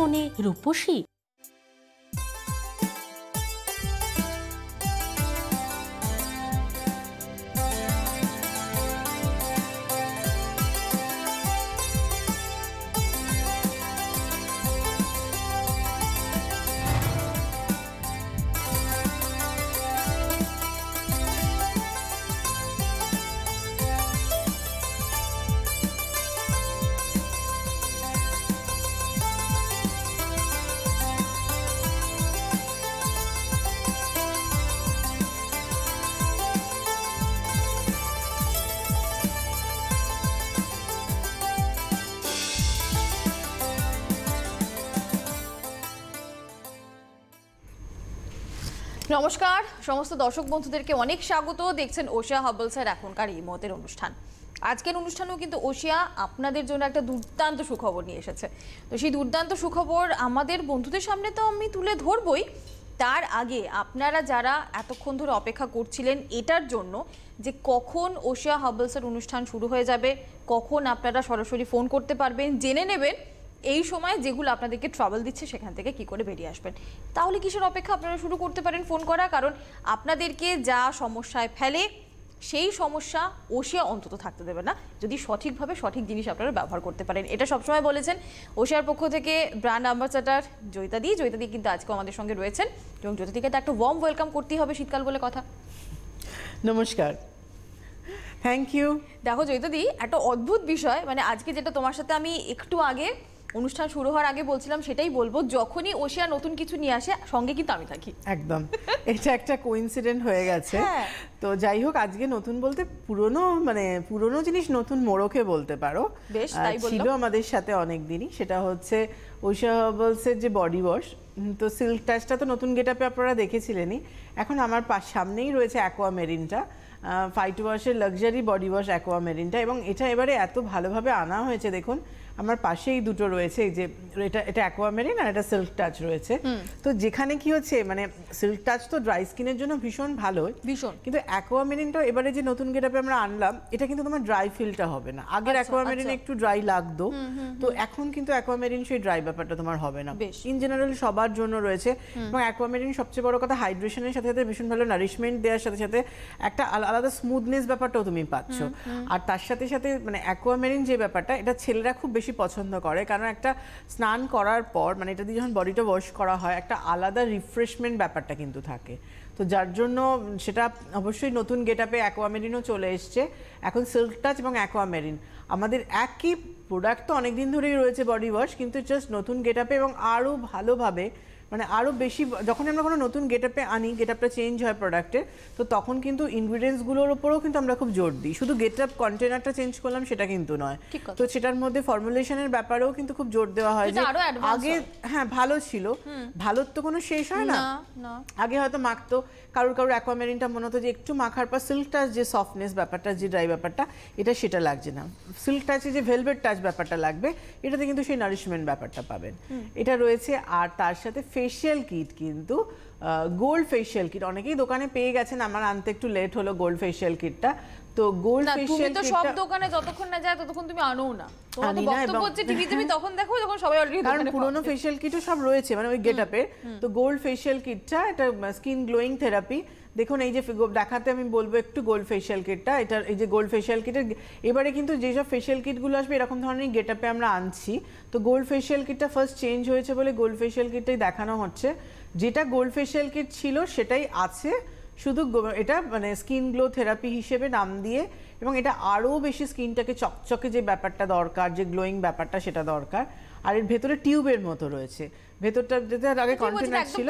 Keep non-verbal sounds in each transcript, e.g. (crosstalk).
ফোনে রূপসী নমস্কার সমস্ত দর্শক বন্ধুদেরকে অনেক স্বাগত দেখছেন ওশিয়া হাবল স্যার এখনকার এই মতের অনুষ্ঠান আজকের অনুষ্ঠানেও কিন্তু ওশিয়া আপনাদের জন্য একটা দুর্দান্ত সুখবর নিয়ে এসেছে তো সেই দুর্দান্ত সুখবর আমাদের বন্ধুদের সামনে তো আমি তুলে ধরবই তার আগে আপনারা যারা এতক্ষণ ধরে অপেক্ষা করছিলেন এটার জন্য যে কখন ওশিয়া হাবলসের অনুষ্ঠান শুরু হয়ে যাবে কখন আপনারা সরাসরি ফোন করতে পারবেন জেনে নেবেন এই সময় যেগুলো আপনাদেরকে ট্রাবল দিচ্ছে সেখান থেকে কি করে বেরিয়ে আসবেন তাহলে কিসের অপেক্ষা আপনারা শুরু করতে পারেন ফোন করা কারণ আপনাদেরকে যা সমস্যায় ফেলে সেই সমস্যা ওশিয়া অন্তত থাকতে দেবে না যদি সঠিকভাবে সঠিক জিনিস আপনারা ব্যবহার করতে পারেন এটা সবসময় বলেছেন ওশিয়ার পক্ষ থেকে ব্র্যান্ড অ্যাম্বাসাডার জৈতাদি জৈতাদি কিন্তু আজকে আমাদের সঙ্গে রয়েছেন এবং জৈতাদিকে তো একটা ওয়ার্ম ওয়েলকাম করতেই হবে শীতকাল বলে কথা নমস্কার থ্যাংক ইউ দেখো জৈতাদি একটা অদ্ভুত বিষয় মানে আজকে যেটা তোমার সাথে আমি একটু আগে অনুষ্ঠান শুরু হওয়ার আগে বলছিলাম সেটাই বলবো যখনই ওশিয়া নতুন কিছু নিয়ে আসে সঙ্গে কিন্তু আমি থাকি একদম (laughs) এটা একটা কোইন্সিডেন্ট হয়ে গেছে হ্যাঁ। তো যাই হোক আজকে নতুন বলতে পুরনো মানে পুরনো জিনিস নতুন মোড়কে বলতে পারো বেশ তাই ছিল আমাদের সাথে অনেক দিনই সেটা হচ্ছে ওশিয়া হার্বালসের যে বডি ওয়াশ তো সিল্ক টাচটা তো নতুন গেট আপে আপনারা দেখেছিলেনই এখন আমার সামনেই রয়েছে অ্যাকোয়া মেরিনটা ফাইট ওয়াশের লাক্সারি বডি ওয়াশ অ্যাকোয়া মেরিনটা এবং এটা এবারে এত ভালোভাবে আনা হয়েছে দেখুন আমার পাশেই দুটো রয়েছে এই যে এটা এটা অ্যাকোয়ামেরিন আর এটা সিল্ক টাচ রয়েছে তো যেখানে কি হচ্ছে মানে সিল্ক টাচ তো ড্রাই স্কিনের জন্য ভীষণ ভালো ভীষণ কিন্তু অ্যাকোয়ামেরিনটা এবারে যে নতুন গেটাপে আমরা আনলাম এটা কিন্তু তোমার ড্রাই ফিলটা হবে না আগের অ্যাকোয়ামেরিন আচ্ছা, আচ্ছা। একটু ড্রাই লাগতো তো এখন কিন্তু অ্যাকোয়ামেরিন সেই ড্রাই ব্যাপারটা তোমার হবে না ইন জেনারেল সবার জন্য রয়েছে এবং অ্যাকোয়ামেরিন সবচেয়ে বড় কথা হাইড্রেশনের সাথে সাথে ভীষণ ভালো নারিশমেন্ট দেওয়ার সাথে সাথে একটা আলাদা স্মুথনেস ব্যাপারটাও তুমি পাচ্ছ আর তার সাথে সাথে মানে অ্যাকোয়ামেরিন যে ব্যাপারটা এটা ছেলেরা খুব বেশি বেশি পছন্দ করে কারণ একটা স্নান করার পর মানে এটা দিয়ে যখন বডিটা ওয়াশ করা হয় একটা আলাদা রিফ্রেশমেন্ট ব্যাপারটা কিন্তু থাকে তো যার জন্য সেটা অবশ্যই নতুন গেট আপে অ্যাকোয়ামেরিনও চলে এসছে এখন সিল্ক টাচ এবং অ্যাকোয়ামেরিন আমাদের একই প্রোডাক্ট তো অনেক দিন ধরেই রয়েছে বডি ওয়াশ কিন্তু জাস্ট নতুন গেট আপে এবং আরও ভালোভাবে মানে আরও বেশি যখন আমরা কোনো নতুন গেট আপে আনি গেট আপটা চেঞ্জ হয় প্রোডাক্টের তো তখন কিন্তু ইনগ্রিডিয়েন্টসগুলোর ওপরেও কিন্তু আমরা খুব জোর দিই শুধু গেট আপ কন্টেনারটা চেঞ্জ করলাম সেটা কিন্তু নয় তো সেটার মধ্যে ফর্মুলেশনের ব্যাপারেও কিন্তু খুব জোর দেওয়া হয় যে আগে হ্যাঁ ভালো ছিল ভালোর তো কোনো শেষ হয় না আগে হয়তো মাখতো কারোর কারোর অ্যাকোয়ামেরিনটা মনে হতো যে একটু মাখার পর সিল্ক টাচ যে সফটনেস ব্যাপারটা যে ড্রাই ব্যাপারটা এটা সেটা লাগছে না সিল্ক টাচে যে ভেলভেট টাচ ব্যাপারটা লাগবে এটাতে কিন্তু সেই নারিশমেন্ট ব্যাপারটা পাবেন এটা রয়েছে আর তার সাথে ফেশিয়াল কিট কিন্তু গোল্ড ফেশিয়াল কিট অনেকেই দোকানে পেয়ে গেছেন আমার আনতে একটু লেট হলো গোল্ড ফেসিয়াল কিটটা তো গোল্ড ফেশিয়াল তো সব দোকানে যতক্ষণ না যায় ততক্ষণ তুমি আনো না আনি না হচ্ছে টিভি তুমি (laughs) তখন দেখো যখন সবাই অলরেডি কারণ পুরনো ফেশিয়াল কিটও সব রয়েছে মানে ওই গেটআপের তো গোল্ড ফেসিয়াল কিটটা এটা স্কিন গ্লোয়িং থেরাপি দেখুন এই যে দেখাতে আমি বলবো একটু গোল্ড ফেশিয়াল কিটটা এটা এই যে গোল্ড ফেশিয়াল কিটের এবারে কিন্তু যেসব ফেশিয়াল কিটগুলো আসবে এরকম ধরনের গেট আপে আমরা আনছি তো গোল্ড ফেশিয়াল কিটটা ফার্স্ট চেঞ্জ হয়েছে বলে গোল্ড ফেশিয়াল কিটটাই দেখানো হচ্ছে যেটা গোল্ড ফেশিয়াল কিট ছিল সেটাই আছে শুধু এটা মানে স্কিন গ্লো থেরাপি হিসেবে নাম দিয়ে এবং এটা আরও বেশি স্কিনটাকে চকচকে যে ব্যাপারটা দরকার যে গ্লোয়িং ব্যাপারটা সেটা দরকার আর এর ভেতরে টিউবের মতো রয়েছে ভেতরটা যেতে আগে কন্টেনার ছিল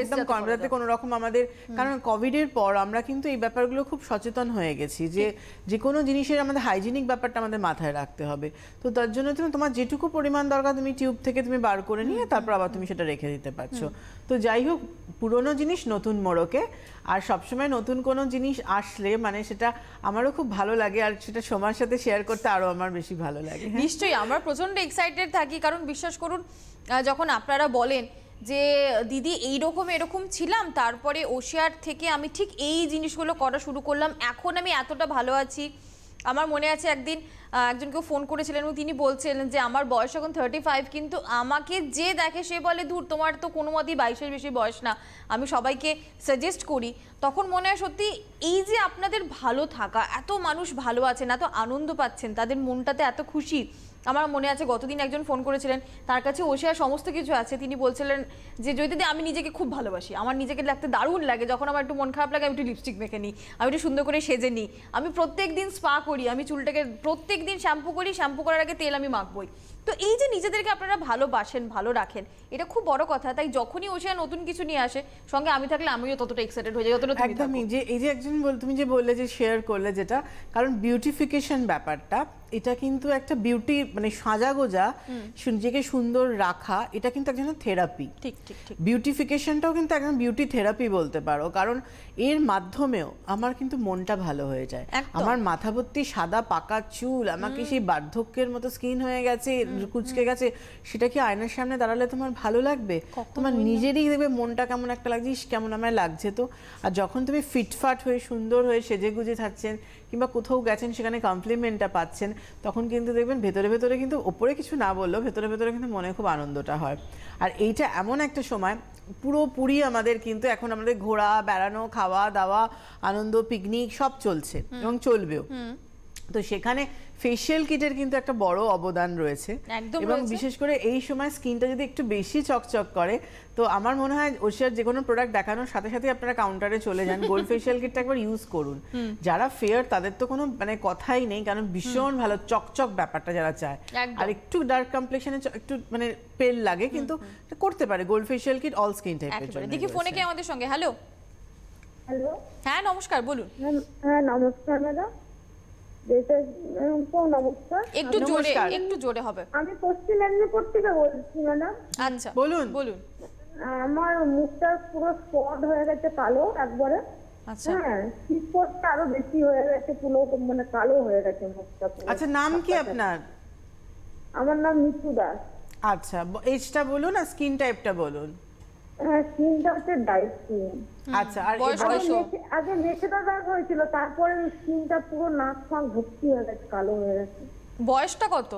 একদম যাতে কোনো রকম আমাদের কারণ কোভিডের পর আমরা কিন্তু এই ব্যাপারগুলো খুব সচেতন হয়ে গেছি যে যে কোনো জিনিসের আমাদের হাইজিনিক ব্যাপারটা আমাদের মাথায় রাখতে হবে তো তার জন্য তুমি তোমার যেটুকু পরিমাণ দরকার তুমি টিউব থেকে তুমি বার করে নিয়ে তারপর আবার তুমি সেটা রেখে দিতে পারছো তো যাই হোক পুরনো জিনিস নতুন মোড়কে আর সবসময় নতুন কোনো জিনিস আসলে মানে সেটা আমারও খুব ভালো লাগে আর সেটা সময়ের সাথে শেয়ার করতে আরও আমার বেশি ভালো লাগে নিশ্চয়ই আমরা প্রচন্ড এক্সাইটেড থাকি কারণ কারণ বিশ্বাস করুন যখন আপনারা বলেন যে দিদি এইরকম এরকম ছিলাম তারপরে ওশিয়ার থেকে আমি ঠিক এই জিনিসগুলো করা শুরু করলাম এখন আমি এতটা ভালো আছি আমার মনে আছে একদিন একজন কেউ ফোন করেছিলেন এবং তিনি বলছিলেন যে আমার বয়স এখন থার্টি ফাইভ কিন্তু আমাকে যে দেখে সে বলে ধুর তোমার তো কোনো মতেই বাইশের বেশি বয়স না আমি সবাইকে সাজেস্ট করি তখন মনে হয় সত্যি এই যে আপনাদের ভালো থাকা এত মানুষ ভালো আছে না তো আনন্দ পাচ্ছেন তাদের মনটাতে এত খুশি আমার মনে আছে গতদিন একজন ফোন করেছিলেন তার কাছে ওশিয়া সমস্ত কিছু আছে তিনি বলছিলেন যে যদি আমি নিজেকে খুব ভালোবাসি আমার নিজেকে লাগতে দারুণ লাগে যখন আমার একটু মন খারাপ লাগে আমি একটু লিপস্টিক মেখে নিই আমি একটু সুন্দর করে সেজে নিই আমি প্রত্যেক দিন স্পা করি আমি চুলটাকে প্রত্যেক দিন শ্যাম্পু করি শ্যাম্পু করার আগে তেল আমি মাখবই তো এই যে নিজেদেরকে আপনারা ভালোবাসেন ভালো রাখেন এটা খুব বড় কথা তাই যখনই ওশিয়া নতুন কিছু নিয়ে আসে সঙ্গে আমি থাকলে আমিও ততটা এক্সাইটেড হয়ে যাই একদমই যে এই যে একজন বল তুমি যে বললে যে শেয়ার করলে যেটা কারণ বিউটিফিকেশন ব্যাপারটা এটা কিন্তু একটা বিউটি মানে সাজাগোজা নিজেকে সুন্দর রাখা এটা কিন্তু একজনের থেরাপি ঠিক ঠিক ঠিক বিউটিফিকেশনটাও কিন্তু একজন বিউটি থেরাপি বলতে পারো কারণ এর মাধ্যমেও আমার কিন্তু মনটা ভালো হয়ে যায় আমার মাথা ভর্তি সাদা পাকা চুল আমাকে সেই বার্ধক্যের মতো স্কিন হয়ে গেছে কুচকে গেছে সেটা কি আয়নার সামনে দাঁড়ালে তোমার ভালো লাগবে তোমার নিজেরই দেখবে মনটা কেমন একটা লাগছে কেমন আমার লাগছে তো আর যখন তুমি ফিটফাট হয়ে সুন্দর হয়ে সেজে গুজে থাকছেন কিংবা কোথাও গেছেন সেখানে কমপ্লিমেন্টটা পাচ্ছেন তখন কিন্তু দেখবেন ভেতরে ভেতরে কিন্তু ওপরে কিছু না বললেও ভেতরে ভেতরে কিন্তু মনে খুব আনন্দটা হয় আর এইটা এমন একটা সময় পুরোপুরি আমাদের কিন্তু এখন আমাদের ঘোরা বেড়ানো খাওয়া দাওয়া আনন্দ পিকনিক সব চলছে এবং চলবেও তো সেখানে ফেশিয়াল কিটের কিন্তু একটা বড় অবদান রয়েছে এবং বিশেষ করে এই সময় স্কিনটা যদি একটু বেশি চকচক করে তো আমার মনে হয় ওশিয়ার যে কোনো প্রোডাক্ট দেখানোর সাথে সাথে আপনারা কাউন্টারে চলে যান গোল্ড ফেশিয়াল কিটটা একবার ইউজ করুন (laughs) যারা ফেয়ার তাদের তো কোনো মানে কথাই নেই কারণ ভীষণ ভালো চকচক ব্যাপারটা যারা চায় আর একটু ডার্ক কমপ্লেকশনে একটু মানে পেল লাগে কিন্তু করতে পারে gold facial kit all skin টাইপের জন্য দেখি ফোনে কে আমাদের সঙ্গে হ্যালো হ্যালো হ্যাঁ নমস্কার বলুন হ্যাঁ, হ্যাঁ নমস্কার ম্যাডাম পশ্চিম আচ্ছা আমার পুরো স্পট হয়ে গেছে কালো একবারে আচ্ছা। হ্যাঁ, আরো বেশি হয়ে গেছে পুরো মানে কালো হয়ে গেছে মুখটা আচ্ছা নাম কি আপনার আমার নাম মিথু দাস আচ্ছা বলুন আর স্কিন টাইপটা বলুন আমাদের মেরালিন গুলো তারপরে পুরো নাক ফাঁক হয়ে বয়সটা কত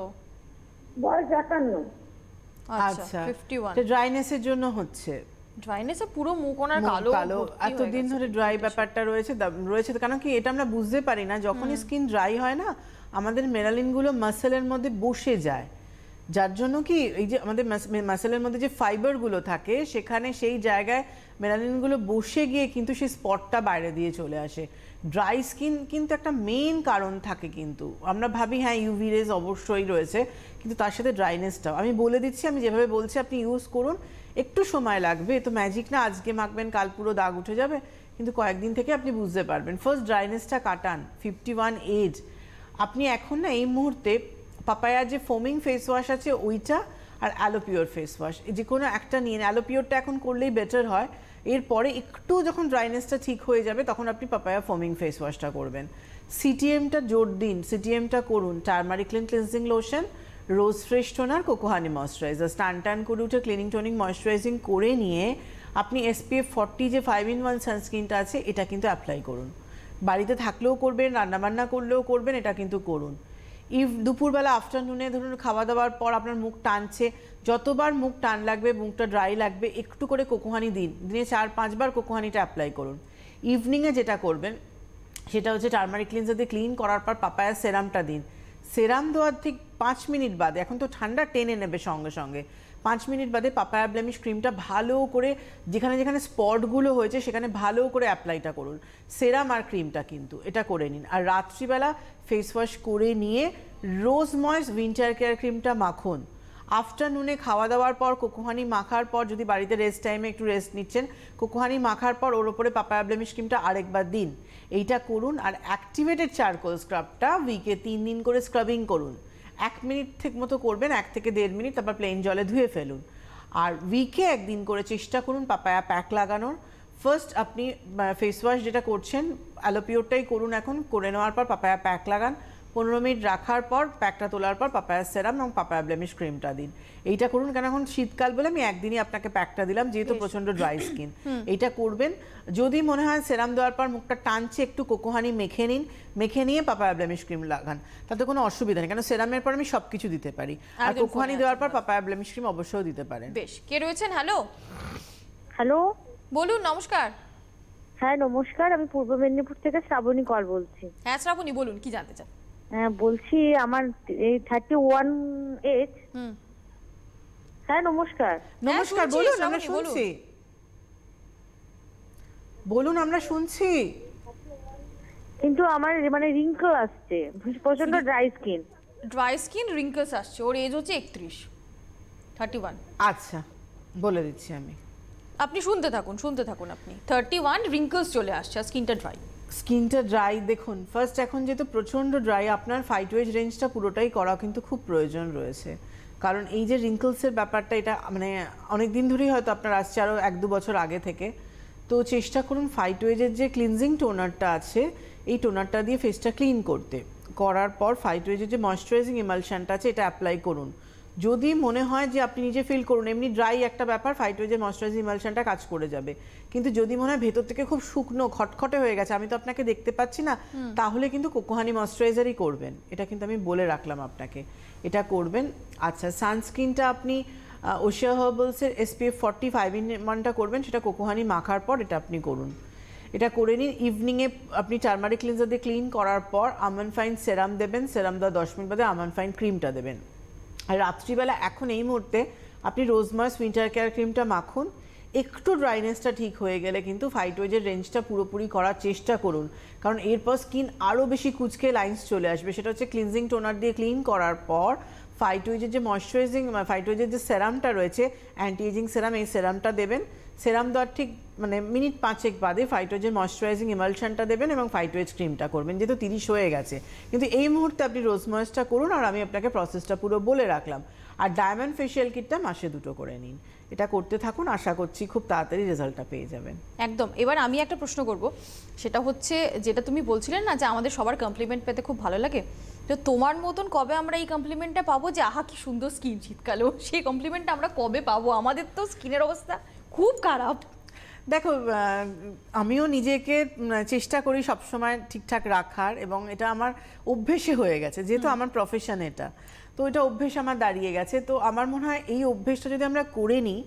বয়স একান্ন আচ্ছা ড্রাইনেসের আচ্ছা, জন্য হচ্ছে পুরো কালো কালো এতদিন ধরে ড্রাই ব্যাপারটা রয়েছে কি এটা আমরা বুঝতে পারি না যখনই স্কিন ড্রাই হয় না আমাদের মাসেলের মধ্যে বসে যায় যার জন্য কি এই যে আমাদের মাসেলের মধ্যে যে ফাইবারগুলো থাকে সেখানে সেই জায়গায় মেলানিনগুলো বসে গিয়ে কিন্তু সেই স্পটটা বাইরে দিয়ে চলে আসে ড্রাই স্কিন কিন্তু একটা মেইন কারণ থাকে কিন্তু আমরা ভাবি হ্যাঁ ইউভি রেজ অবশ্যই রয়েছে কিন্তু তার সাথে ড্রাইনেসটাও আমি বলে দিচ্ছি আমি যেভাবে বলছি আপনি ইউজ করুন একটু সময় লাগবে তো ম্যাজিক না আজকে মাখবেন কাল পুরো দাগ উঠে যাবে কিন্তু কয়েকদিন থেকে আপনি বুঝতে পারবেন ফার্স্ট ড্রাইনেসটা কাটান ফিফটি ওয়ান এজ আপনি এখন না এই মুহূর্তে পাপায়া যে ফোমিং ফেস ওয়াশ আছে ওইটা আর অ্যালোপিওর ফেস ওয়াশ যে কোনো একটা নিয়ে অ্যালোপিওরটা এখন করলেই বেটার হয় এরপরে একটু যখন ড্রাইনেসটা ঠিক হয়ে যাবে তখন আপনি পাপায়া ফোমিং ফেস ওয়াশটা করবেন সিটিএমটা জোর দিন সিটিএমটা করুন clean cleansing lotion rose fresh toner coco honey moisturizer স্টান টান করে উঠে ক্লিনিং টোনিং ময়শ্চারাইজিং করে নিয়ে আপনি এসপিএফ ফর্টি যে ফাইভ ইন ওয়ান সানস্ক্রিনটা আছে এটা কিন্তু অ্যাপ্লাই করুন বাড়িতে থাকলেও করবেন রান্নাবান্না করলেও করবেন এটা কিন্তু করুন ইভ দুপুরবেলা আফটারনুনে ধরুন খাওয়া দাওয়ার পর আপনার মুখ টানছে যতবার মুখ টান লাগবে মুখটা ড্রাই লাগবে একটু করে কোকোহানি দিন দিনে চার পাঁচবার কোকোহানিটা অ্যাপ্লাই করুন ইভিনিংয়ে যেটা করবেন সেটা হচ্ছে টার্মারিক ক্লিনজার দিয়ে ক্লিন করার পর পাপায়া সেরামটা দিন সেরাম দেওয়ার ঠিক পাঁচ মিনিট বাদে এখন তো ঠান্ডা টেনে নেবে সঙ্গে সঙ্গে পাঁচ মিনিট বাদে পাপায়া ব্লেমিশ ক্রিমটা ভালো করে যেখানে যেখানে স্পটগুলো হয়েছে সেখানে ভালো করে অ্যাপ্লাইটা করুন সেরাম আর ক্রিমটা কিন্তু এটা করে নিন আর রাত্রিবেলা ফেস ওয়াশ করে নিয়ে রোজ ময়েস উইন্টার কেয়ার ক্রিমটা মাখুন আফটারনুনে খাওয়া দাওয়ার পর কোকোহানি মাখার পর যদি বাড়িতে রেস্ট টাইমে একটু রেস্ট নিচ্ছেন কোকোহানি মাখার পর ওর ওপরে পাপায়া ব্লেমিশ ক্রিমটা আরেকবার দিন এইটা করুন আর অ্যাক্টিভেটেড চারকোল স্ক্রাবটা উইকে তিন দিন করে স্ক্রাবিং করুন এক মিনিট ঠিক মতো করবেন এক থেকে দেড় মিনিট তারপর প্লেন জলে ধুয়ে ফেলুন আর উইকে একদিন করে চেষ্টা করুন পাপায়া প্যাক লাগানোর ফার্স্ট আপনি ফেস ওয়াশ যেটা করছেন অ্যালোপিওরটাই করুন এখন করে নেওয়ার পর পাপায়া প্যাক লাগান পনেরো মিনিট রাখার পর প্যাকটা তোলার পর পাপায়া সেরাম এবং পাপায়া ব্লেমিশ ক্রিমটা দিন এইটা করুন কেন এখন শীতকাল বলে আমি একদিনই আপনাকে প্যাকটা দিলাম যেহেতু প্রচণ্ড ড্রাই স্কিন (clears throat) এইটা করবেন যদি মনে হয় সেরাম দেওয়ার পর মুখটা টানছে একটু কোকোহানি মেখে নিন মেখে নিয়ে পাপায়া ব্লেমিশ ক্রিম লাগান তাতে কোনো অসুবিধা নেই কেন সেরামের পর আমি সব কিছু দিতে পারি আর কোকোহানি দেওয়ার পর পাপায়া ব্লেমিশ ক্রিম অবশ্যই দিতে পারেন বেশ কে রয়েছেন হ্যালো হ্যালো বলুন নমস্কার হ্যাঁ নমস্কার আমি পূর্ব মেদিনীপুর থেকে শ্রাবণী কর বলছি হ্যাঁ শ্রাবণী বলুন কি জানতে চান হ্যাঁ বলছি আমার এই থার্টি ওয়ান এজ হ্যাঁ নমস্কার হ্যাঁ, নমস্কার বলুন আমরা শুনছি বলুন আমরা শুনছি কিন্তু আমার মানে রিঙ্কল আসছে প্রচন্ড dry skin dry skin wrinkles আসছে ওর এজ হচ্ছে একত্রিশ থার্টি ওয়ান আচ্ছা বলে দিচ্ছি আমি আপনি শুনতে থাকুন শুনতে থাকুন আপনি থার্টি ওয়ান রিঙ্কলস চলে আসছে আর স্কিনটা ড্রাই স্কিনটা ড্রাই দেখুন ফার্স্ট এখন যেহেতু প্রচণ্ড ড্রাই আপনার ফাইট ওয়েজ রেঞ্জটা পুরোটাই করা কিন্তু খুব প্রয়োজন রয়েছে কারণ এই যে রিঙ্কলসের ব্যাপারটা এটা মানে অনেক দিন ধরেই হয়তো আপনার আসছে আরও এক দু বছর আগে থেকে তো চেষ্টা করুন ফাইট ওয়েজের যে ক্লিনজিং টোনারটা আছে এই টোনারটা দিয়ে ফেসটা ক্লিন করতে করার পর ফাইট ওয়েজের যে ময়শ্চারাইজিং ইমালশানটা আছে এটা অ্যাপ্লাই করুন যদি মনে হয় যে আপনি নিজে ফিল করুন এমনি ড্রাই একটা ব্যাপার ফাইট ওয়েজের ময়শ্চারাইজিং ইমালশানটা কাজ করে যাবে কিন্তু যদি মনে হয় ভেতর থেকে খুব শুকনো খটখটে হয়ে গেছে আমি তো আপনাকে দেখতে পাচ্ছি না তাহলে কিন্তু কোকোহানি ময়শ্চারাইজারই করবেন এটা কিন্তু আমি বলে রাখলাম আপনাকে এটা করবেন আচ্ছা সানস্ক্রিনটা আপনি ওশিয়া হার্বলসের এসপিএফ ফর্টি ফাইভ ইন ওয়ানটা করবেন সেটা কোকোহানি মাখার পর এটা আপনি করুন এটা করে নিন ইভিনিংয়ে আপনি টার্মারিক ক্লিনজার দিয়ে ক্লিন করার পর আমন ফাইন সেরাম দেবেন সেরাম দেওয়া দশ মিনিট বাদে আমন ফাইন ক্রিমটা দেবেন আর রাত্রিবেলা এখন এই মুহূর্তে আপনি রোজমার্স উইন্টার কেয়ার ক্রিমটা মাখুন একটু ড্রাইনেসটা ঠিক হয়ে গেলে কিন্তু ফাইট ওয়েজের রেঞ্জটা পুরোপুরি করার চেষ্টা করুন কারণ এরপর স্কিন আরও বেশি কুচকে লাইন্স চলে আসবে সেটা হচ্ছে ক্লিনজিং টোনার দিয়ে ক্লিন করার পর ফাইট ওয়েজের যে ময়শ্চারাইজিং ফাইট ওয়েজের যে সেরামটা রয়েছে অ্যান্টি এজিং সেরাম এই সেরামটা দেবেন সেরাম দেওয়ার ঠিক মানে মিনিট পাঁচেক বাদে ফাইটোজের ময়শ্চারাইজিং ইমালশানটা দেবেন এবং ফাইটোয়েজ ক্রিমটা করবেন যেহেতু তিরিশ হয়ে গেছে কিন্তু এই মুহূর্তে আপনি রোজ ময়েসটা করুন আর আমি আপনাকে প্রসেসটা পুরো বলে রাখলাম আর ডায়মন্ড ফেশিয়াল কিটটা মাসে দুটো করে নিন এটা করতে থাকুন আশা করছি খুব তাড়াতাড়ি রেজাল্টটা পেয়ে যাবেন একদম এবার আমি একটা প্রশ্ন করব সেটা হচ্ছে যেটা তুমি বলছিলেন না যে আমাদের সবার কমপ্লিমেন্ট পেতে খুব ভালো লাগে তো তোমার মতন কবে আমরা এই কমপ্লিমেন্টটা পাবো যে আহা কি সুন্দর স্কিন শীতকালেও সেই কমপ্লিমেন্টটা আমরা কবে পাবো আমাদের তো স্কিনের অবস্থা খুব খারাপ দেখো আমিও নিজেকে চেষ্টা করি সবসময় ঠিকঠাক রাখার এবং এটা আমার অভ্যেসে হয়ে গেছে যেহেতু আমার প্রফেশন এটা তো এটা অভ্যেস আমার দাঁড়িয়ে গেছে তো আমার মনে হয় এই অভ্যেসটা যদি আমরা করে নিই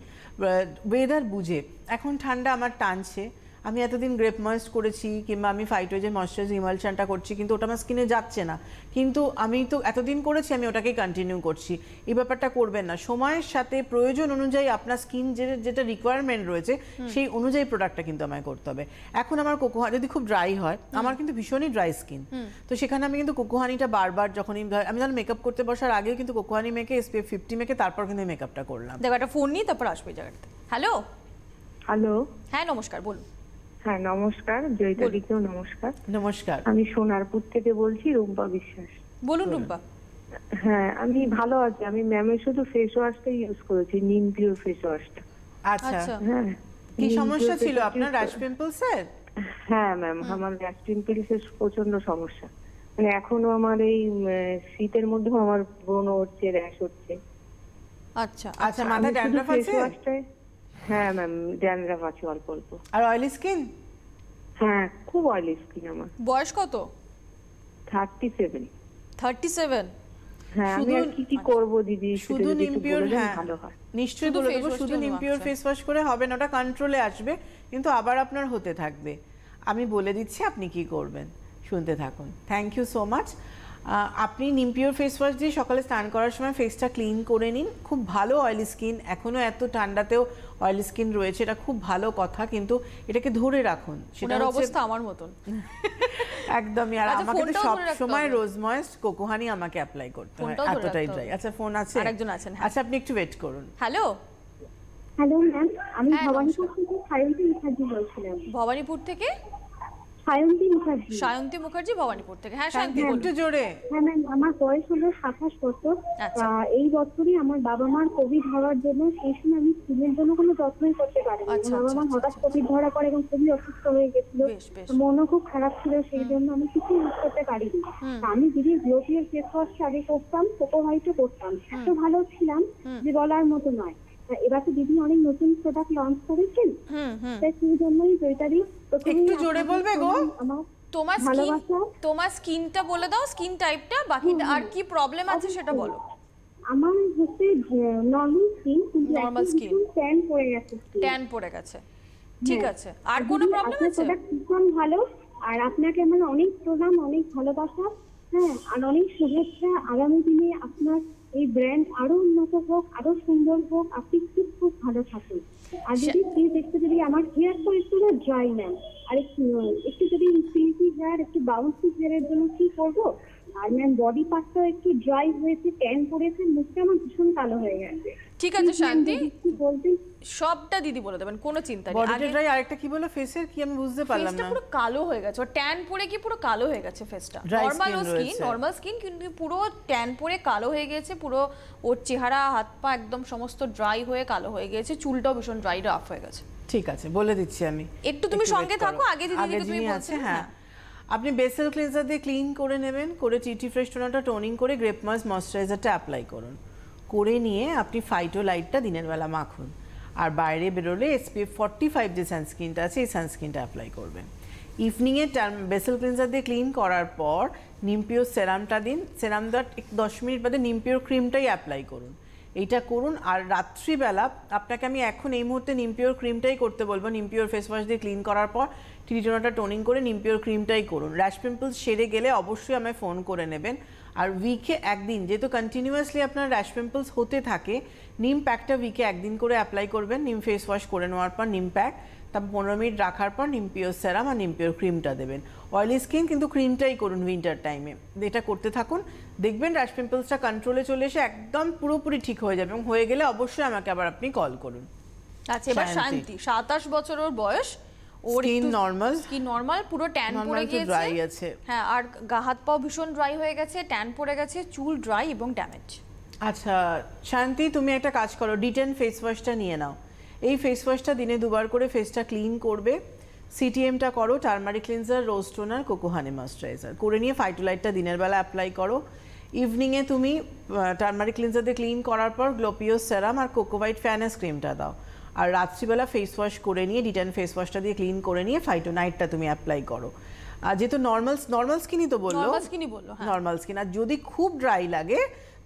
ওয়েদার বুঝে এখন ঠান্ডা আমার টানছে আমি এতদিন গ্রেপ ময়েস্ট করেছি কিংবা আমি ফাইটোজেন ময়শ্চারাইজ ইমালশানটা করছি কিন্তু ওটা আমার স্কিনে যাচ্ছে না কিন্তু আমি তো এতদিন করেছি আমি ওটাকেই কন্টিনিউ করছি এই ব্যাপারটা করবেন না সময়ের সাথে প্রয়োজন অনুযায়ী আপনার স্কিন যে যেটা রিকোয়ারমেন্ট রয়েছে সেই অনুযায়ী প্রোডাক্টটা কিন্তু আমায় করতে হবে এখন আমার কোকোহা যদি খুব ড্রাই হয় আমার কিন্তু ভীষণই ড্রাই স্কিন তো সেখানে আমি কিন্তু কোকোহানিটা বারবার যখনই আমি যখন মেকআপ করতে বসার আগে কিন্তু কোকোহানি মেখে এসপি ফিফটি মেখে তারপর কিন্তু মেকআপটা করলাম দেখো একটা ফোন নিয়ে তারপর আসবে জায়গাটা হ্যালো হ্যালো হ্যাঁ নমস্কার বলুন হ্যাঁ নমস্কার জয়িতাদিকেও নমস্কার নমস্কার আমি সোনারপুর থেকে বলছি রুম্পা বিশ্বাস বলুন রুম্পা হ্যাঁ আমি ভালো আছি আমি ম্যামের শুধু ফেস ওয়াশটা ইউজ করেছি নিম প্রিয় ফেস ওয়াশটা আচ্ছা হ্যাঁ কি সমস্যা ছিল আপনার র্যাশ পিম্পলস এর হ্যাঁ ম্যাম আমার র্যাশ পিম্পলস এর প্রচন্ড সমস্যা মানে এখনো আমার এই শীতের মধ্যেও আমার ব্রণ হচ্ছে র্যাশ হচ্ছে আচ্ছা আচ্ছা, আচ্ছা। মাথায় ড্যান্ড্রফ আছে হ্যাঁ ম্যাম ড্যান্ড্রাফ আছে অল্প অল্প আর অয়েলি স্কিন হ্যাঁ খুব অয়েলি স্কিন আমার বয়স কত থার্টি সেভেন থার্টি হ্যাঁ, হ্যাঁ। নিশ্চয়ই শুধু ফেস ওয়াশ করে হবে না ওটা কন্ট্রোলে আসবে কিন্তু আবার আপনার হতে থাকবে আমি বলে দিচ্ছি আপনি কি করবেন শুনতে থাকুন থ্যাংক ইউ সো মাচ আপনি নিমপিওর ফেস ওয়াশ দিয়ে সকালে স্নান করার সময় ফেসটা ক্লিন করে নিন খুব ভালো অয়েলি স্কিন এখনও এত ঠান্ডাতেও অয়েলি স্কিন রয়েছে এটা খুব ভালো কথা কিন্তু এটাকে ধরে রাখুন সেটার অবস্থা আমার মতন (laughs) একদমই আর আচ্ছা, আমাকে তো সব সময় রোজ ময়েস্ট কোকোহানি আমাকে অ্যাপ্লাই করতে হয় এতটাই ড্রাই আচ্ছা ফোন আছে আরেকজন আছেন হ্যাঁ। আচ্ছা আপনি একটু ওয়েট করুন হ্যালো হ্যালো ম্যাম আমি হ্যাঁ, ভবানীপুর থেকে সারিতা মুখার্জি বলছিলাম ভবানীপুর থেকে সায়ন্তী মুখার্জি সায়ন্তী মুখার্জি ভবানীপুর থেকে হ্যাঁ সায়ন্তী হ্যাঁ, একটু হ্যাঁ, জোরে হ্যাঁ ম্যাম আমার বয়স হলো সাতাশ বছর আচ্ছা। এই বছরই আমার বাবা মার কোভিড হওয়ার জন্য সেই সময় আমি স্কুলের জন্য কোনো যত্নই করতে পারিনি আচ্ছা, আচ্ছা, বাবা মা হঠাৎ কোভিড ধরা পরে এবং খুবই অসুস্থ হয়ে গেছিল মনও খুব খারাপ ছিল সেই জন্য আমি কিছু ইউজ করতে পারিনি আমি দিদি গ্লোটিয়ার ফেস ওয়াশ আগে করতাম কোকো হোয়াইটও করতাম এত ভালো ছিলাম যে বলার মতো নয় এবার তো দিদি অনেক নতুন প্রোডাক্ট লঞ্চ করেছেন তাই সেই জন্যই জয়তারি একটু জোরে বলবে গো তোমার স্কিন তোমার স্কিনটা বলে দাও স্কিন টাইপটা বাকি আর কি প্রবলেম আছে সেটা বলো আমার হচ্ছে নরমাল হ্যাঁ, স্কিন কিন্তু নরমাল স্কিন ট্যান পড়ে গেছে ট্যান পড়ে গেছে হ্যাঁ। ঠিক আছে আর কোনো প্রবলেম আছে ভীষণ ভালো আর আপনাকে আমার অনেক প্রোগ্রাম অনেক ভালোবাসা হ্যাঁ আর অনেক শুভেচ্ছা আগামী দিনে আপনার এই ব্র্যান্ড আরো উন্নত হোক আরো সুন্দর হোক আপনি খুব খুব ভালো থাকুন আর যদি দেখতে যদি আমার হেয়ার তো একটু না ড্রাই ম্যাম আর একটু যদি সিল্কি হেয়ার একটু বাউন্সি হেয়ারের জন্য কি করবো আর ম্যাম বডি পার্টটা একটু ড্রাই হয়েছে ট্যান পড়েছে মুখটা আমার ভীষণ কালো হয়ে গেছে ঠিক আছে শান্তি সবটা দিদি বলে দেবেন কোনো চিন্তা নেই বডি ড্রাই আরেকটা কি বলে ফেসের কি আমি বুঝতে পারলাম না পুরো কালো হয়ে গেছে ট্যান পড়ে কি পুরো কালো হয়ে গেছে ফেসটা নরমাল স্কিন নরমাল স্কিন কিন্তু পুরো ট্যান পড়ে কালো হয়ে গেছে পুরো ওর চেহারা হাত পা একদম সমস্ত ড্রাই হয়ে কালো হয়ে গেছে চুলটাও ভীষণ ড্রাই রাফ হয়ে গেছে ঠিক আছে বলে দিচ্ছি আমি একটু তুমি সঙ্গে থাকো আগে দিদিকে তুমি বলছো হ্যাঁ, হ্যাঁ। আপনি বেসেল ক্লিনজার দিয়ে ক্লিন করে নেবেন করে টিটি ফ্রেশ টোনারটা টোনিং করে গ্রেপ মাস ময়শ্চারাইজারটা অ্যাপ্লাই করুন করে নিয়ে আপনি ফাইটো লাইটটা দিনের বেলা মাখুন আর বাইরে বেরোলে এসপিএফ ফর্টি ফাইভ যে সানস্ক্রিনটা আছে এই সানস্ক্রিনটা অ্যাপ্লাই করবেন ইভিনিংয়ে টার্ম বেসেল ক্লিনজার দিয়ে ক্লিন করার পর নিমপিওর সেরামটা দিন সেরাম দেওয়ার দশ মিনিট বাদে নিমপিওর ক্রিমটাই অ্যাপ্লাই করুন এইটা করুন আর রাত্রিবেলা আপনাকে আমি এখন এই মুহূর্তে নিমপিওর ক্রিমটাই করতে বলবো নিমপিওর ফেস ওয়াশ দিয়ে ক্লিন করার পর টিটিটোনাটা টোনিং করে নিমপিওর ক্রিমটাই করুন র্যাশ পিম্পলস সেরে গেলে অবশ্যই আমায় ফোন করে নেবেন আর উইকে একদিন যেহেতু কন্টিনিউয়াসলি আপনার র্যাশ পিম্পলস হতে থাকে নিম প্যাকটা উইকে একদিন করে অ্যাপ্লাই করবেন নিম ফেস ওয়াশ করে নেওয়ার পর নিম প্যাক তারপর পনেরো মিনিট রাখার পর নিমপিওর স্যারাম আর নিমপিওর ক্রিমটা দেবেন অয়েলি স্কিন কিন্তু ক্রিমটাই করুন উইন্টার টাইমে এটা করতে থাকুন দেখবেন র্যাশ পিম্পলসটা কন্ট্রোলে চলে এসে একদম পুরোপুরি ঠিক হয়ে যাবে এবং হয়ে গেলে অবশ্যই আমাকে আবার আপনি কল করুন আচ্ছা এবার শান্তি সাতাশ বছর বয়স ওর স্কিন হ্যাঁ, ভীষণ ড্রাই হয়ে গেছে ট্যান গেছে চুল ড্রাই এবং ড্যামেজ আচ্ছা শান্তি তুমি একটা কাজ করো ডিটেন ফেস নিয়ে নাও এই ফেস দিনে দুবার করে ক্লিন করবে করো কোকোহানি করে নিয়ে দিনের বেলা অ্যাপ্লাই করো ইভিনিংয়ে তুমি টার্মারিক ক্লিনজার দিয়ে ক্লিন করার পর গ্লোপিও সেরাম আর কোকোভাইট ফ্যানেস ক্রিমটা দাও আর রাত্রিবেলা ফেস ওয়াশ করে নিয়ে ডিটান ফেস ওয়াশটা দিয়ে ক্লিন করে নিয়ে ফাইটোনাইটটা তুমি অ্যাপ্লাই করো আর যেহেতু নর্মাল নর্মাল স্কিনই তো বললো স্কিনই বললো নর্মাল হ্যাঁ। স্কিন আর যদি খুব ড্রাই লাগে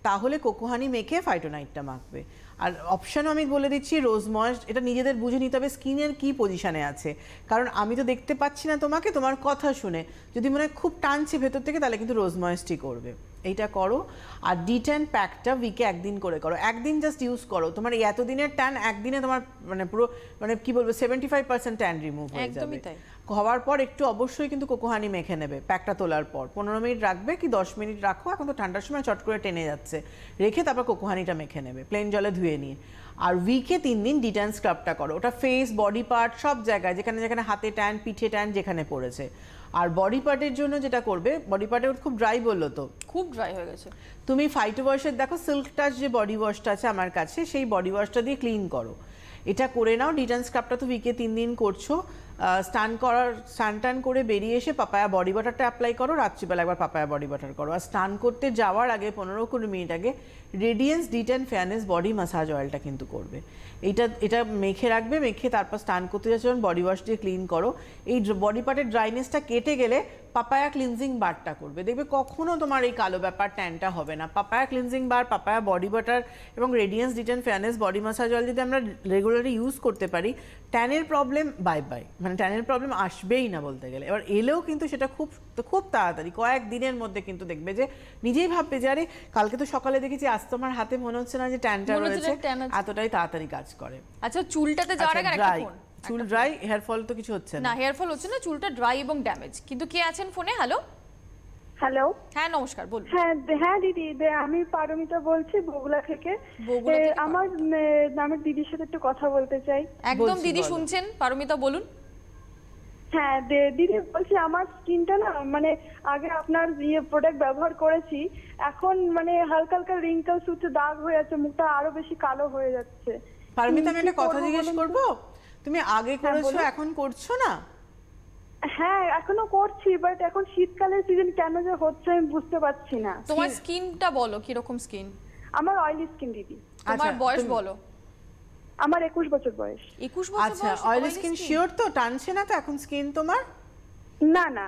তাহলে কোকোহানি মেখে ফাইটোনাইটটা মাখবে আর অপশানও আমি বলে দিচ্ছি রোজ ময়েস্ট এটা নিজেদের বুঝে নিতে হবে স্কিনের কী পজিশানে আছে কারণ আমি তো দেখতে পাচ্ছি না তোমাকে তোমার কথা শুনে যদি মনে হয় খুব টানছে ভেতর থেকে তাহলে কিন্তু রোজ ময়েস্টই করবে এইটা করো আর ডি ট্যান প্যাকটা উইকে একদিন করে করো একদিন জাস্ট ইউজ করো তোমার এই এতদিনের ট্যান একদিনে তোমার মানে পুরো মানে কি বলবো seventy five percent tan remove হয়ে যাবে হওয়ার পর একটু অবশ্যই কিন্তু কোকোহানি মেখে নেবে প্যাকটা তোলার পর পনেরো মিনিট রাখবে কি দশ মিনিট রাখো এখন তো ঠান্ডার সময় চট করে টেনে যাচ্ছে রেখে তারপর কোকোহানিটা মেখে নেবে প্লেন জলে ধুয়ে নিয়ে আর উইকে তিন দিন ডিটেন স্ক্রাবটা করো ওটা ফেস বডি পার্ট সব জায়গায় যেখানে যেখানে হাতে ট্যান পিঠে ট্যান যেখানে পড়েছে আর বডি পার্টের জন্য যেটা করবে বডি পার্টে খুব ড্রাই বললো তো খুব ড্রাই হয়ে গেছে তুমি ফাইট ওয়াশের দেখো সিল্ক টাচ যে বডি ওয়াশটা আছে আমার কাছে সেই বডি ওয়াশটা দিয়ে ক্লিন করো এটা করে নাও ডিটান স্ক্রাবটা তো উইকে তিন দিন করছো স্নান করার স্নান টান করে বেরিয়ে এসে পাপায়া বডি বাটারটা অ্যাপ্লাই করো রাত্রিবেলা একবার পাপায়া বডি বাটার করো আর স্নান করতে যাওয়ার আগে পনেরো কুড়ি মিনিট আগে রেডিয়েন্স ডিট অ্যান্ড ফ্যানেস বডি মাসাজ অয়েলটা কিন্তু করবে এটা এটা মেখে রাখবে মেখে তারপর স্নান করতে যাচ্ছে যখন বডি ওয়াশ দিয়ে ক্লিন করো এই বডি পার্টের ড্রাইনেসটা কেটে গেলে পাপায়া ক্লিনজিং বারটা করবে দেখবে কখনও তোমার এই কালো ব্যাপার ট্যানটা হবে না papaya cleansing bar papaya body butter এবং রেডিয়েন্স ডিট and fairness body massage oil যদি আমরা রেগুলারলি ইউজ করতে পারি ট্যানের প্রবলেম বাই বাই মানে ট্যানের প্রবলেম আসবেই না বলতে গেলে এবার এলেও কিন্তু সেটা খুব তো খুব তাড়াতাড়ি কয়েক দিনের মধ্যে কিন্তু দেখবে যে নিজেই ভাববে যে আরে কালকে তো সকালে দেখেছি আজ তোমার হাতে মনে হচ্ছে না যে ট্যানটা রয়েছে এতটাই তাড়াতাড়ি কাজ করে আচ্ছা চুলটাতে যাওয়ার আচ্ছা, আগে একটা ফোন চুল ড্রাই হেয়ার ফল তো কিছু হচ্ছে না না হেয়ার ফল হচ্ছে না চুলটা ড্রাই এবং ড্যামেজ কিন্তু কে আছেন ফোনে হ্যালো হ্যালো হ্যাঁ নমস্কার বলুন হ্যাঁ হ্যাঁ দিদি আমি পারমিতা বলছি বগুলা থেকে আমার আমার দিদির সাথে একটু কথা বলতে চাই একদম দিদি শুনছেন পারমিতা বলুন হ্যাঁ দিদি বলছি আমার স্কিনটা না মানে আগে আপনার ইয়ে প্রোডাক্ট ব্যবহার করেছি এখন মানে হালকা হালকা রিঙ্কেলস উঠছে দাগ হয়ে যাচ্ছে মুখটা আরো বেশি কালো হয়ে যাচ্ছে পারমিতা আমি একটা কথা জিজ্ঞেস করব তুমি আগে হ্যাঁ, করেছো এখন করছো না হ্যাঁ এখনো করছি বাট এখন শীতকালের সিজন কেন যে হচ্ছে আমি বুঝতে পারছি না তোমার স্কিনটা বলো কি রকম স্কিন আমার অয়েলি স্কিন দিদি তোমার আচ্ছা, বয়স বলো আমার 21 বছর বয়স 21 বছর আচ্ছা অয়েল স্কিন শিওর তো টানছে না তো এখন স্কিন তোমার না না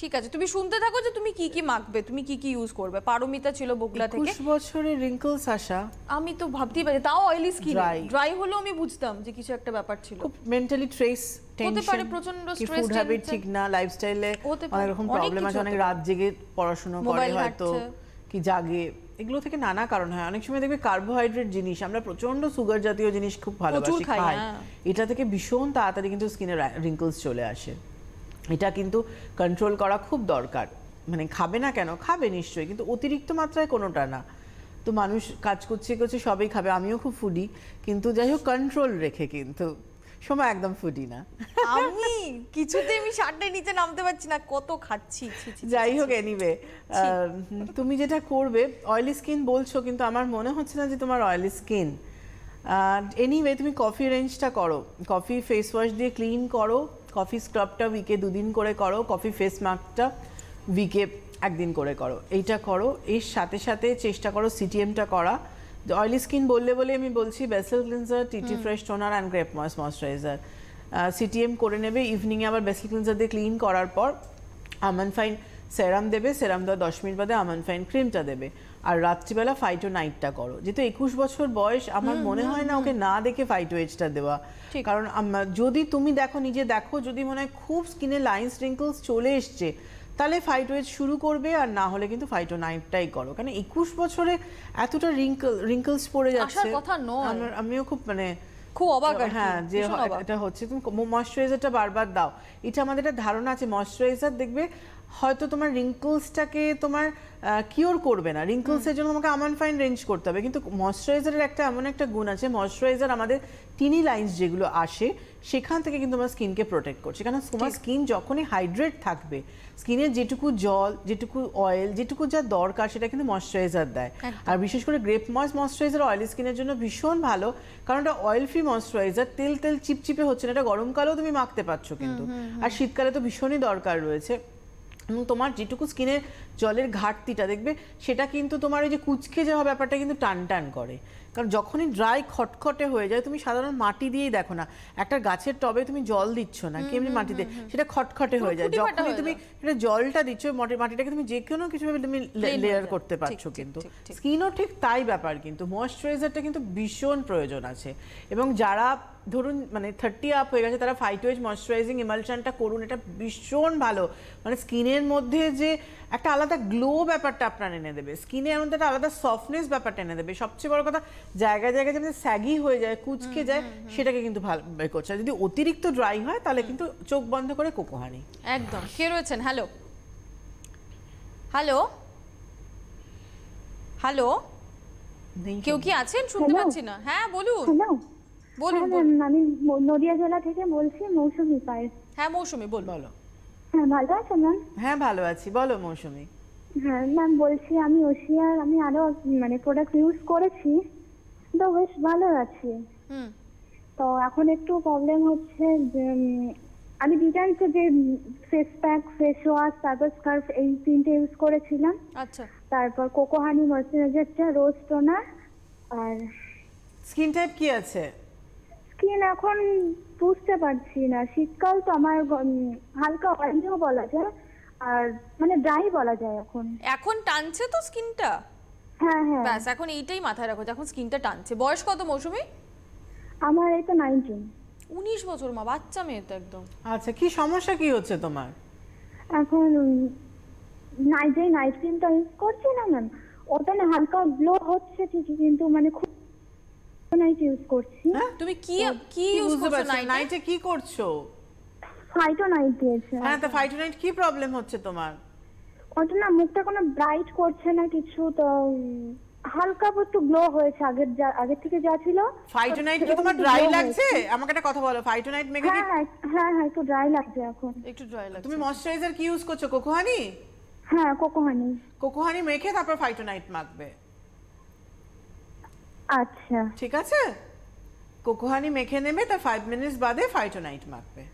ঠিক আছে তুমি শুনতে থাকো যে তুমি কি কি মাখবে তুমি কি কি ইউজ করবে পারমিতা ছিল বগলা থেকে 21 বছরে রিঙ্কলস আসা আমি তো ভাবতেই পারি তাও অয়েলি স্কিন ড্রাই হলো আমি বুঝতাম যে কিছু একটা ব্যাপার ছিল খুব মেন্টালি ট্রেস হতে পারে প্রচন্ড স্ট্রেস ফুড হ্যাবিট ঠিক না লাইফস্টাইলে অনেক রকম প্রবলেম আছে অনেক রাত জেগে পড়াশোনা করে হয়তো কি জাগে এগুলো থেকে নানা কারণ হয় অনেক সময় দেখবে কার্বোহাইড্রেট জিনিস আমরা প্রচন্ড সুগার জাতীয় জিনিস খুব ভালোবাসি খাই হ্যাঁ। এটা থেকে ভীষণ তাড়াতাড়ি কিন্তু স্কিনে রিঙ্কলস চলে আসে এটা কিন্তু কন্ট্রোল করা খুব দরকার মানে খাবে না কেন খাবে নিশ্চয়ই কিন্তু অতিরিক্ত মাত্রায় কোনোটা না তো মানুষ কাজ করছে করছে সবাই খাবে আমিও খুব ফুডি কিন্তু যাই হোক কন্ট্রোল রেখে কিন্তু সময় একদম ফুটি না আমি কিছুতে আমি শার্টটা নিচে নামতে পারছি না কত খাচ্ছি যাই হোক এনিওয়ে তুমি যেটা করবে অয়েলি স্কিন বলছো কিন্তু আমার মনে হচ্ছে না যে তোমার অয়েলি স্কিন এনিওয়ে তুমি কফি রেঞ্জটা করো কফি ফেস ওয়াশ দিয়ে ক্লিন করো কফি স্ক্রাবটা উইকে দুদিন করে করো কফি ফেস মাস্কটা উইকে একদিন করে করো এইটা করো এর সাথে সাথে চেষ্টা করো সিটিএমটা করা অয়েলি স্কিন বললে বলে আমি বলছি basil cleanser TT fresh toner and grape moist moisturizer CTM করে নেবে ইভিনিংয়ে আবার বেসেল ক্লিনজার দিয়ে ক্লিন করার পর আমান ফাইন সেরাম দেবে সেরাম দেওয়া দশ মিনিট বাদে আমান ফাইন ক্রিমটা দেবে আর রাত্রিবেলা ফাইটো নাইটটা করো যেহেতু একুশ বছর বয়স আমার মনে হয় না ওকে না দেখে ফাইটো এজটা দেওয়া কারণ যদি তুমি দেখো নিজে দেখো যদি মনে হয় খুব স্কিনে লাইন রিঙ্কলস চলে এসছে তাহলে ফাইট ওয়েজ শুরু করবে আর না হলে কিন্তু ফাইটো নাইটটাই করো কারণ একুশ বছরে এতটা রিঙ্কল রিঙ্কলস পড়ে যাচ্ছে কথা আমিও খুব মানে খুব অবাক হ্যাঁ যে এটা হচ্ছে তুমি ময়শ্চারাইজারটা বারবার দাও এটা আমাদের একটা ধারণা আছে ময়শ্চারাইজার দেখবে হয়তো তোমার রিঙ্কলসটাকে তোমার কিওর করবে না রিঙ্কলসের জন্য তোমাকে আমান ফাইন রেঞ্জ করতে হবে কিন্তু ময়শ্চারাইজারের একটা এমন একটা গুণ আছে ময়শ্চারাইজার আমাদের টিনি লাইন্স যেগুলো আসে সেখান থেকে কিন্তু আমার স্কিনকে প্রোটেক্ট করছে কারণ তোমার স্কিন যখনই হাইড্রেট থাকবে স্কিনের যেটুকু জল যেটুকু অয়েল যেটুকু যা দরকার সেটা কিন্তু ময়শ্চারাইজার দেয় আর বিশেষ করে গ্রেপ ময়েস ময়শ্চারাইজার অয়েল স্কিনের জন্য ভীষণ ভালো কারণ এটা অয়েল ফ্রি ময়শ্চারাইজার তেল তেল চিপচিপে হচ্ছে না এটা গরমকালেও তুমি মাখতে পারছো কিন্তু আর শীতকালে তো ভীষণই দরকার রয়েছে তোমার যেটুকু স্কিনে জলের ঘাটতিটা দেখবে সেটা কিন্তু তোমার ওই যে কুচকে যাওয়া ব্যাপারটা কিন্তু টান টান করে কারণ যখনই ড্রাই খটখটে হয়ে যায় তুমি সাধারণ মাটি দিয়েই দেখো না একটা গাছের টবে তুমি জল দিচ্ছ না কেমনি মাটিতে সেটা খটখটে হয়ে যায় যখনই তুমি সেটা জলটা দিচ্ছ মাটিটাকে তুমি যে কোনো কিছুভাবে তুমি লেয়ার করতে পারছো কিন্তু স্কিনও ঠিক তাই ব্যাপার কিন্তু ময়শ্চারাইজারটা কিন্তু ভীষণ প্রয়োজন আছে এবং যারা ধরুন মানে থার্টি আপ হয়ে গেছে তারা ফাইটো এজ ময়শ্চারাইজিং ইমালশানটা করুন এটা ভীষণ ভালো মানে স্কিনের মধ্যে যে একটা আলাদা গ্লো ব্যাপারটা আপনার এনে দেবে স্কিনের মধ্যে একটা আলাদা সফটনেস ব্যাপারটা এনে দেবে সবচেয়ে বড় কথা জায়গায় জায়গায় যেমন স্যাগি হয়ে যায় কুচকে যায় সেটাকে কিন্তু ভালো করছে যদি অতিরিক্ত ড্রাই হয় তাহলে কিন্তু চোখ বন্ধ করে কোকোহানি একদম কে রয়েছেন হ্যালো হ্যালো হ্যালো কেউ কি আছেন শুনতে পাচ্ছি না হ্যাঁ বলুন হ্যাঁ, আমি নদিয়া জেলা থেকে বলছি মৌসুমি পায়ের হ্যাঁ মৌসুমি বল বলো হ্যাঁ ভালো আছেন ম্যাম হ্যাঁ ভালো আছি বলো মৌসুমি হ্যাঁ ম্যাম বলছি আমি ওশিয়ার আমি আরো মানে প্রোডাক্ট ইউজ করেছি তো বেশ ভালো আছি তো এখন একটু প্রবলেম হচ্ছে যে আমি ডিটাইলসে যে ফেস প্যাক ফেস ওয়াশ তারপর স্কার্ফ এই তিনটে ইউজ করেছিলাম আচ্ছা তারপর কোকোহানি ময়শ্চারাইজারটা রোজ টোনার আর স্কিন টাইপ কি আছে স্কিন এখন বুঝতে পারছি না শীতকাল তো আমার হালকা অরেঞ্জও বলা যায় আর মানে ড্রাই বলা যায় এখন এখন টানছে তো স্কিনটা হ্যাঁ হ্যাঁ ব্যাস এখন এইটাই মাথায় রাখো যখন স্কিনটা টানছে বয়স কত মৌসুমী আমার এই তো নাইনটিন উনিশ বছর মা বাচ্চা মেয়ে তো একদম আচ্ছা কি সমস্যা কি হচ্ছে তোমার এখন নাইট যে নাইট ক্রিমটা ইউজ করছি না ম্যাম ওটা না হালকা গ্লো হচ্ছে ঠিকই কিন্তু মানে খুব নাইট ইউজ করছি হ্যাঁ? তুমি কি কি ইউজ করছো নাইটে কি করছো ফাইটোনাইট দিয়েছে হ্যাঁ তো ফাইটোনাইট কি প্রবলেম হচ্ছে তোমার ওটা না মুখটা কোনো ব্রাইট করছে না কিছু তো হালকা একটু গ্লো হয়েছে আগের আগের থেকে যা ছিল ফাইটোনাইট কি তোমার ড্রাই লাগছে আমাকে একটা কথা বলো ফাইটোনাইট মেখে কি হ্যাঁ হ্যাঁ হ্যাঁ, হ্যাঁ একটু ড্রাই লাগছে এখন একটু ড্রাই লাগছে তুমি ময়শ্চারাইজার কি ইউজ করছো কোকোহানি হ্যাঁ কোকোহানি কোকোহানি মেখে তারপর ফাইটোনাইট মাখবে আচ্ছা ঠিক আছে কোকোহানি মেখে নেবে তার ফাইভ মিনিটস বাদে ফাইটোনাইট মাখবে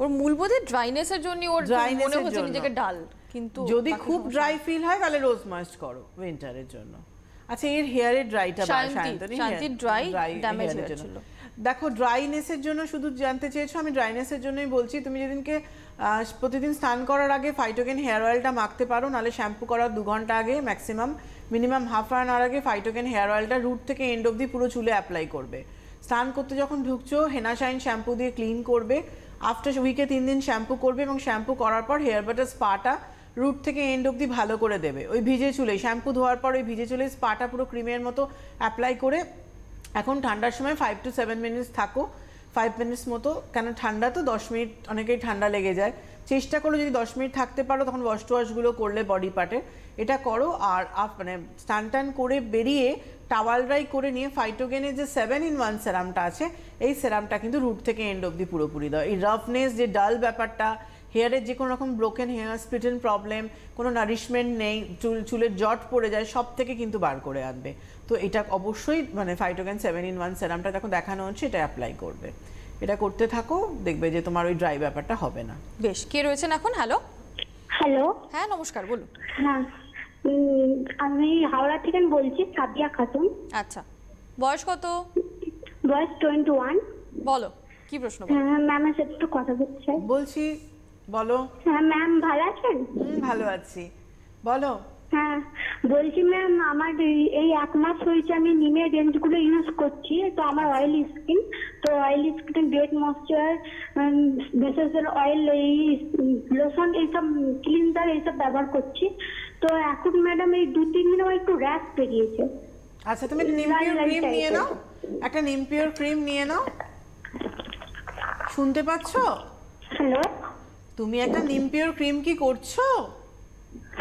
ওর মূল বোধে ড্রাইনেসের জন্য ওর মনে হচ্ছে নিজেকে ডাল কিন্তু যদি খুব ড্রাই ফিল হয় তাহলে রোজ মাস্ট করো উইন্টারের জন্য আচ্ছা এর হেয়ারে ড্রাইটা বা শান্তনি শান্তি ড্রাই ড্যামেজ হয়েছিল দেখো ড্রাইনেসের জন্য শুধু জানতে চেয়েছো আমি ড্রাইনেসের জন্যই বলছি তুমি যেদিনকে প্রতিদিন স্নান করার আগে ফাইটোকেন হেয়ার অয়েলটা মাখতে পারো নাহলে শ্যাম্পু করার দু ঘন্টা আগে maximum minimum half an hour আগে ফাইটোকেন হেয়ার অয়েলটা রুট থেকে এন্ড অবধি পুরো চুলে অ্যাপ্লাই করবে স্নান করতে যখন ঢুকছো হেনাশাইন শ্যাম্পু দিয়ে ক্লিন করবে আফটার উইকে তিন দিন শ্যাম্পু করবে এবং শ্যাম্পু করার পর হেয়ার বাটার স্পাটা রুট থেকে এন্ড অবধি ভালো করে দেবে ওই ভিজে চুলে শ্যাম্পু ধোয়ার পর ওই ভিজে চুলে স্পাটা পুরো ক্রিমের মতো অ্যাপ্লাই করে এখন ঠান্ডার সময় ফাইভ টু সেভেন মিনিটস থাকো ফাইভ মিনিটস মতো কেন ঠান্ডা তো দশ মিনিট অনেকেই ঠান্ডা লেগে যায় চেষ্টা করো যদি দশ মিনিট থাকতে পারো তখন ওয়াশ টু ওয়াশগুলো করলে বডি পার্টে এটা করো আর মানে স্টান টান করে বেরিয়ে টাওয়াল ড্রাই করে নিয়ে ফাইটোগেনের যে সেভেন ইন ওয়ান সেরামটা আছে এই সেরামটা কিন্তু রুট থেকে এন্ড অবধি পুরোপুরি দাও এই রাফনেস যে ডাল ব্যাপারটা হেয়ারের যে কোনো রকম ব্রোকেন হেয়ার স্পিটেন প্রবলেম কোনো নারিশমেন্ট নেই চুল চুলের জট পড়ে যায় সব থেকে কিন্তু বার করে আনবে তো এটা অবশ্যই মানে ফাইটোগেন সেভেন ইন ওয়ান সেরামটা যখন দেখানো হচ্ছে এটা অ্যাপ্লাই করবে এটা করতে থাকো দেখবে যে তোমার ওই ড্রাই ব্যাপারটা হবে না বেশ কে রয়েছেন এখন হ্যালো হ্যালো হ্যাঁ নমস্কার বলুন হ্যাঁ, আমি হাওড়া থেকে বলছি সাবিয়া খাতুন আচ্ছা বয়স কত বয়স টোয়েন্টি ওয়ান বলো কি প্রশ্ন ম্যামের সাথে একটু কথা বলছি বলছি বলো হ্যাঁ ম্যাম ভালো আছেন হুম ভালো আছি বলো হ্যাঁ বলছি ম্যাম আমার এই এক মাস হয়েছে আমি নিমের রেঞ্জগুলো ইউজ করছি তো আমার অয়েলি স্কিন তো অয়েলি স্কিন ডেট ময়শ্চার বিশেষ করে অয়েল এই লোশন এইসব ক্লিনজার এইসব ব্যবহার করছি তো এখন ম্যাডাম এই দু তিন দিন আমার একটু র্যাশ বেরিয়েছে আচ্ছা তুমি নিম পিওর ক্রিম নিয়ে নাও একটা নিম পিওর ক্রিম নিয়ে নাও শুনতে পাচ্ছো হ্যালো তুমি একটা নিম পিওর ক্রিম কি করছো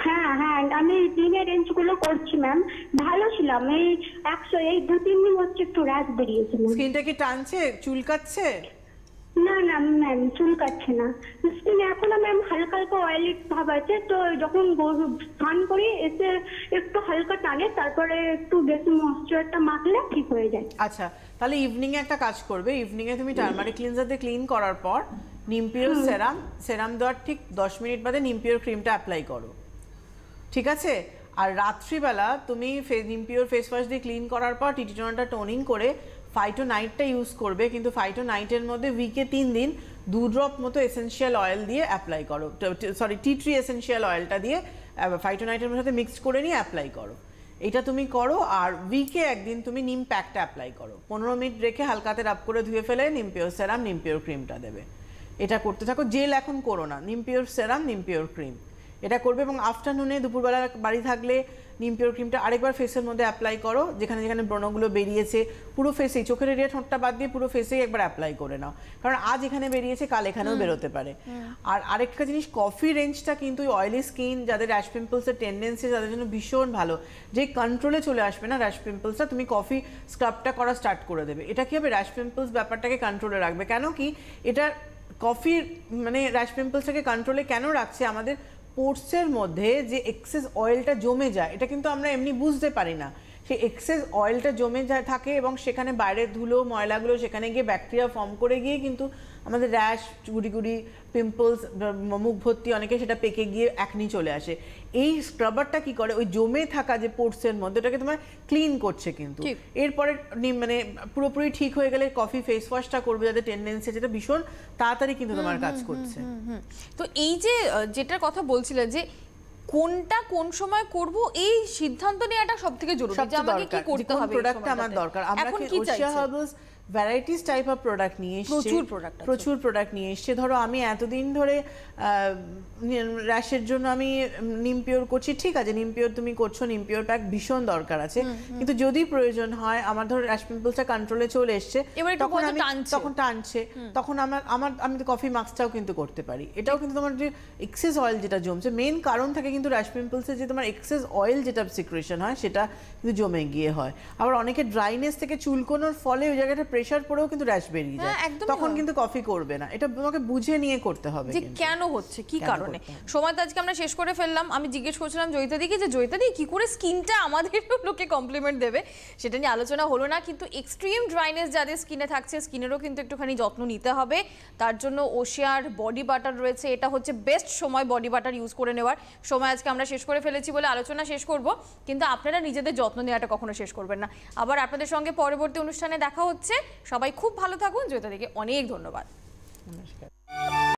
হ্যাঁ হ্যাঁ আমি দিনের রেঞ্জগুলো করছি ম্যাম ভালো ছিলাম এই একশো এই দু তিন দিন হচ্ছে একটু র্যাশ বেরিয়েছিল স্কিনটা কি টানছে চুলকাচ্ছে না না ম্যাম চুলকাচ্ছে না স্কিনে এখনো ম্যাম হালকা হালকা অয়েলি ভাব আছে তো যখন স্নান করি এসে একটু হালকা টানে তারপরে একটু বেশি ময়শ্চারটা মাখলে ঠিক হয়ে যায় আচ্ছা তাহলে ইভিনিং এ একটা কাজ করবে ইভিনিং এ তুমি টার্মারিক মানে ক্লিনজার দিয়ে ক্লিন করার পর নিমপিওর সেরাম সেরাম দেওয়ার ঠিক দশ মিনিট বাদে নিমপিওর ক্রিমটা অ্যাপ্লাই করো ঠিক আছে আর রাত্রিবেলা তুমি ফেস ইম্পিওর ফেস ওয়াশ দিয়ে ক্লিন করার পর টিটিটোনাটা টোনিং করে ফাইটো নাইটটা ইউজ করবে কিন্তু ফাইটো নাইটের মধ্যে উইকে তিন দিন দু ড্রপ মতো এসেন্সিয়াল অয়েল দিয়ে অ্যাপ্লাই করো সরি টি ট্রি এসেন্সিয়াল অয়েলটা দিয়ে ফাইটো নাইটের সাথে মিক্স করে নিয়ে অ্যাপ্লাই করো এটা তুমি করো আর উইকে একদিন তুমি নিম প্যাকটা অ্যাপ্লাই করো পনেরো মিনিট রেখে হালকাতে রাপ করে ধুয়ে ফেলে নিমপিওর সেরাম নিমপিওর ক্রিমটা দেবে এটা করতে থাকো জেল এখন করো না নিমপিওর সেরাম নিমপিওর ক্রিম এটা করবে এবং আফটারনুনে দুপুরবেলা বাড়ি থাকলে নিম পিওর ক্রিমটা আরেকবার ফেসের মধ্যে অ্যাপ্লাই করো যেখানে যেখানে ব্রণগুলো বেরিয়েছে পুরো ফেসেই চোখের এরিয়া ঠোঁটটা বাদ দিয়ে পুরো ফেসেই একবার অ্যাপ্লাই করে নাও কারণ আজ এখানে বেরিয়েছে কাল এখানেও বেরোতে পারে আর আরেকটা জিনিস কফি রেঞ্জটা কিন্তু অয়েলি স্কিন যাদের র্যাশ পিম্পলসের টেন্ডেন্সি তাদের জন্য ভীষণ ভালো যে কন্ট্রোলে চলে আসবে না র্যাশ পিম্পলসটা তুমি কফি স্ক্রাবটা করা স্টার্ট করে দেবে এটা কী হবে র্যাশ পিম্পলস ব্যাপারটাকে কন্ট্রোলে রাখবে কেন কি এটা কফির মানে র্যাশ পিম্পলসটাকে কন্ট্রোলে কেন রাখছে আমাদের পোর্টসের মধ্যে যে এক্সেস অয়েলটা জমে যায় এটা কিন্তু আমরা এমনি বুঝতে পারি না সেই এক্সেস অয়েলটা জমে যায় থাকে এবং সেখানে বাইরের ধুলো ময়লাগুলো সেখানে গিয়ে ব্যাকটেরিয়া ফর্ম করে গিয়ে কিন্তু আমাদের র্যাশ গুড়ি গুড়ি পিম্পলস মুখ ভর্তি অনেকে সেটা পেকে গিয়ে একনি চলে আসে এই স্ক্রাবারটা কি করে ওই জমে থাকা যে পোর্টসের মধ্যে ওটাকে তোমার ক্লিন করছে কিন্তু এরপরে মানে পুরোপুরি ঠিক হয়ে গেলে কফি ফেস ওয়াশটা করবে যাদের টেন্ডেন্সি যেটা ভীষণ তাড়াতাড়ি কিন্তু তোমার কাজ করছে তো এই যে যেটার কথা বলছিলাম যে কোনটা কোন সময় করব এই সিদ্ধান্ত নেওয়াটা সবথেকে জরুরি যে আমাকে কি করতে হবে প্রোডাক্টটা আমার দরকার আমরা কি Usha herbs varieties type of product নিয়ে এসছে প্রচুর প্রোডাক্ট প্রচুর প্রোডাক্ট নিয়ে এসছে ধরো আমি এতদিন ধরে র্যাশের জন্য আমি নিমপিওর করছি ঠিক আছে নিমপিওর তুমি করছো নিমপিওর প্যাক ভীষণ দরকার আছে কিন্তু যদি প্রয়োজন হয় আমার ধরো র্যাশ পিম্পলসটা কন্ট্রোলে চলে এসছে তখন আমি তখন টানছে তখন আমার আমার আমি তো কফি মাস্কটাও কিন্তু করতে পারি এটাও কিন্তু তোমার যে এক্সেস অয়েল যেটা জমছে মেন কারণ থাকে কিন্তু র্যাশ পিম্পলসের যে তোমার এক্সেস অয়েল যেটা সিক্রেশন হয় সেটা কিন্তু জমে গিয়ে হয় আবার অনেকে ড্রাইনেস থেকে চুলকোনোর ফলে ওই জায়গাটা প্রেশার পড়েও কিন্তু র্যাশ বেরিয়ে যায় তখন কিন্তু কফি করবে না এটা তোমাকে বুঝে নিয়ে করতে হবে যে কেন হচ্ছে কি কারণে সময় তো আজকে আমরা শেষ করে ফেললাম আমি জিজ্ঞেস করছিলাম কি যে দি কি করে স্কিনটা আমাদের (laughs) লোকে কমপ্লিমেন্ট দেবে সেটা নিয়ে আলোচনা হলো না কিন্তু এক্সট্রিম ড্রাইনেস যাদের স্কিনে থাকছে স্কিনেরও কিন্তু একটুখানি যত্ন নিতে হবে তার জন্য ওশিয়ার বডি বাটার রয়েছে এটা হচ্ছে বেস্ট সময় বডি বাটার ইউজ করে নেওয়ার সময় আজকে আমরা শেষ করে ফেলেছি বলে আলোচনা শেষ করব কিন্তু আপনারা নিজেদের যত্ন নেওয়াটা কখনো শেষ করবেন না আবার আপনাদের সঙ্গে পরবর্তী অনুষ্ঠানে দেখা হচ্ছে সবাই খুব ভালো থাকুন জয়িতাদিকে অনেক ধন্যবাদ নমস্কার